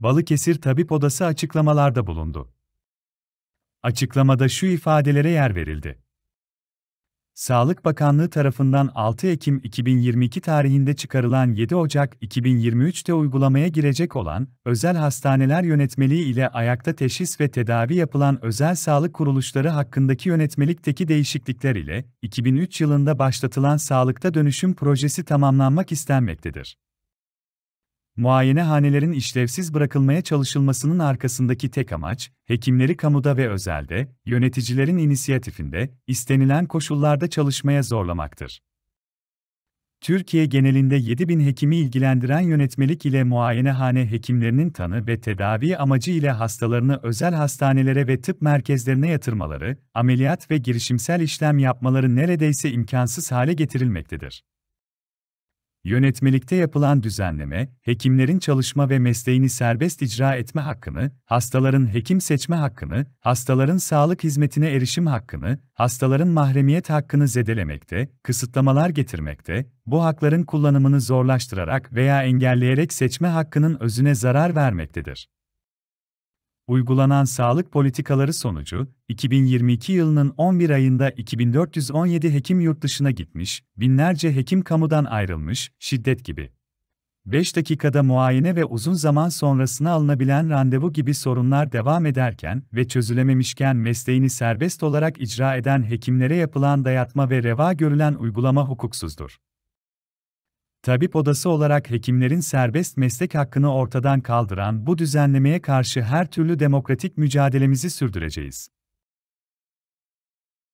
Balıkesir Tabip Odası açıklamalarda bulundu. Açıklamada şu ifadelere yer verildi. Sağlık Bakanlığı tarafından 6 Ekim 2022 tarihinde çıkarılan 7 Ocak 2023'te uygulamaya girecek olan Özel Hastaneler Yönetmeliği ile ayakta teşhis ve tedavi yapılan özel sağlık kuruluşları hakkındaki yönetmelikteki değişiklikler ile 2003 yılında başlatılan sağlıkta dönüşüm projesi tamamlanmak istenmektedir. Muayenehanelerin işlevsiz bırakılmaya çalışılmasının arkasındaki tek amaç, hekimleri kamuda ve özelde, yöneticilerin inisiyatifinde, istenilen koşullarda çalışmaya zorlamaktır. Türkiye genelinde 7000 hekimi ilgilendiren yönetmelik ile muayenehane hekimlerinin tanı ve tedavi amacı ile hastalarını özel hastanelere ve tıp merkezlerine yatırmaları, ameliyat ve girişimsel işlem yapmaları neredeyse imkansız hale getirilmektedir. Yönetmelikte yapılan düzenleme, hekimlerin çalışma ve mesleğini serbest icra etme hakkını, hastaların hekim seçme hakkını, hastaların sağlık hizmetine erişim hakkını, hastaların mahremiyet hakkını zedelemekte, kısıtlamalar getirmekte, bu hakların kullanımını zorlaştırarak veya engelleyerek seçme hakkının özüne zarar vermektedir uygulanan sağlık politikaları sonucu, 2022 yılının 11 ayında 2417 hekim yurt dışına gitmiş, binlerce hekim kamudan ayrılmış, şiddet gibi. 5 dakikada muayene ve uzun zaman sonrasına alınabilen randevu gibi sorunlar devam ederken ve çözülememişken mesleğini serbest olarak icra eden hekimlere yapılan dayatma ve reva görülen uygulama hukuksuzdur tabip odası olarak hekimlerin serbest meslek hakkını ortadan kaldıran bu düzenlemeye karşı her türlü demokratik mücadelemizi sürdüreceğiz.